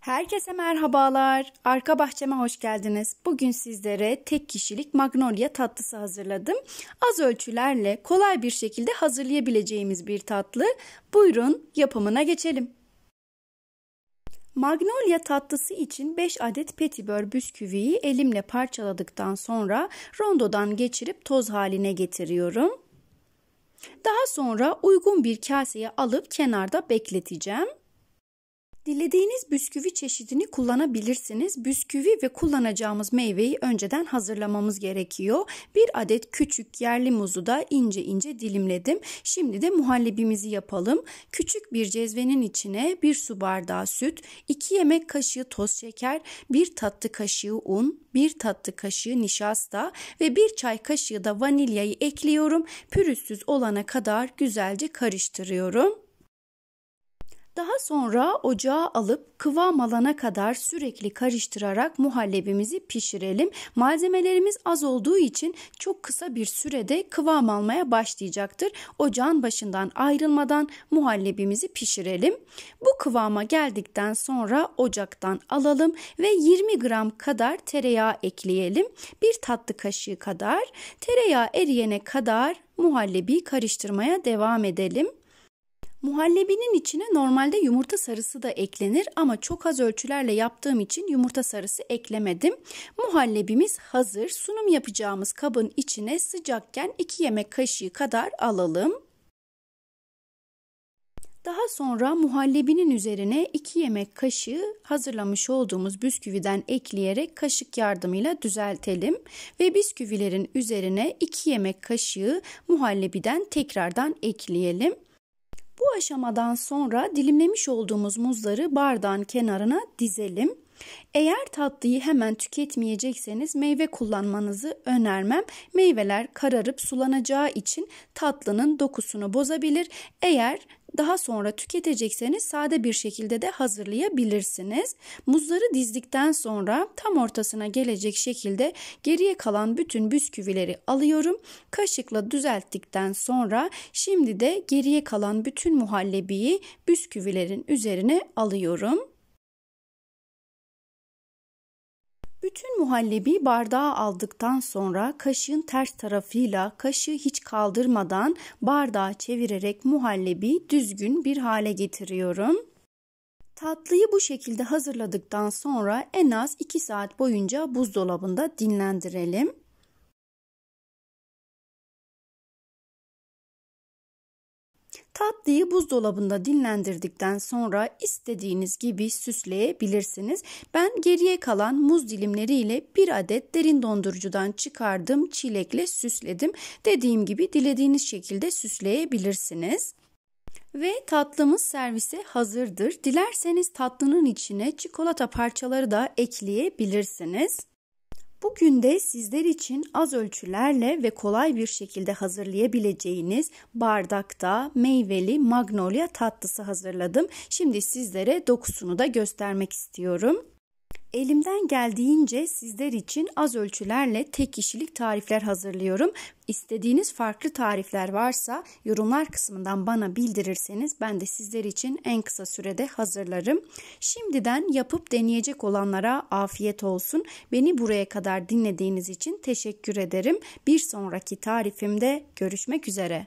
Herkese merhabalar. Arka bahçeme hoş geldiniz. Bugün sizlere tek kişilik magnolia tatlısı hazırladım. Az ölçülerle kolay bir şekilde hazırlayabileceğimiz bir tatlı. Buyurun yapımına geçelim. Magnolia tatlısı için 5 adet petibör bisküviyi elimle parçaladıktan sonra rondodan geçirip toz haline getiriyorum. Daha sonra uygun bir kaseye alıp kenarda bekleteceğim. Dilediğiniz bisküvi çeşidini kullanabilirsiniz. Bisküvi ve kullanacağımız meyveyi önceden hazırlamamız gerekiyor. Bir adet küçük yerli muzu da ince ince dilimledim. Şimdi de muhallebimizi yapalım. Küçük bir cezvenin içine bir su bardağı süt, 2 yemek kaşığı toz şeker, 1 tatlı kaşığı un, 1 tatlı kaşığı nişasta ve 1 çay kaşığı da vanilyayı ekliyorum. Pürüzsüz olana kadar güzelce karıştırıyorum. Daha sonra ocağa alıp kıvam alana kadar sürekli karıştırarak muhallebimizi pişirelim. Malzemelerimiz az olduğu için çok kısa bir sürede kıvam almaya başlayacaktır. Ocağın başından ayrılmadan muhallebimizi pişirelim. Bu kıvama geldikten sonra ocaktan alalım ve 20 gram kadar tereyağı ekleyelim. Bir tatlı kaşığı kadar tereyağı eriyene kadar muhallebi karıştırmaya devam edelim. Muhallebinin içine normalde yumurta sarısı da eklenir ama çok az ölçülerle yaptığım için yumurta sarısı eklemedim. Muhallebimiz hazır. Sunum yapacağımız kabın içine sıcakken 2 yemek kaşığı kadar alalım. Daha sonra muhallebinin üzerine 2 yemek kaşığı hazırlamış olduğumuz bisküviden ekleyerek kaşık yardımıyla düzeltelim ve bisküvilerin üzerine 2 yemek kaşığı muhallebiden tekrardan ekleyelim. Bu aşamadan sonra dilimlemiş olduğumuz muzları bardağın kenarına dizelim. Eğer tatlıyı hemen tüketmeyecekseniz meyve kullanmanızı önermem. Meyveler kararıp sulanacağı için tatlının dokusunu bozabilir. Eğer daha sonra tüketecekseniz sade bir şekilde de hazırlayabilirsiniz. Muzları dizdikten sonra tam ortasına gelecek şekilde geriye kalan bütün bisküvileri alıyorum. Kaşıkla düzelttikten sonra şimdi de geriye kalan bütün muhallebiyi bisküvilerin üzerine alıyorum. Bütün muhallebi bardağa aldıktan sonra kaşığın ters tarafıyla kaşığı hiç kaldırmadan bardağı çevirerek muhallebi düzgün bir hale getiriyorum. Tatlıyı bu şekilde hazırladıktan sonra en az 2 saat boyunca buzdolabında dinlendirelim. Tatlıyı buzdolabında dinlendirdikten sonra istediğiniz gibi süsleyebilirsiniz. Ben geriye kalan muz dilimleriyle bir adet derin dondurucudan çıkardım çilekle süsledim. Dediğim gibi dilediğiniz şekilde süsleyebilirsiniz. Ve tatlımız servise hazırdır. Dilerseniz tatlının içine çikolata parçaları da ekleyebilirsiniz. Bugün de sizler için az ölçülerle ve kolay bir şekilde hazırlayabileceğiniz bardakta meyveli magnolia tatlısı hazırladım. Şimdi sizlere dokusunu da göstermek istiyorum. Elimden geldiğince sizler için az ölçülerle tek kişilik tarifler hazırlıyorum. İstediğiniz farklı tarifler varsa yorumlar kısmından bana bildirirseniz ben de sizler için en kısa sürede hazırlarım. Şimdiden yapıp deneyecek olanlara afiyet olsun. Beni buraya kadar dinlediğiniz için teşekkür ederim. Bir sonraki tarifimde görüşmek üzere.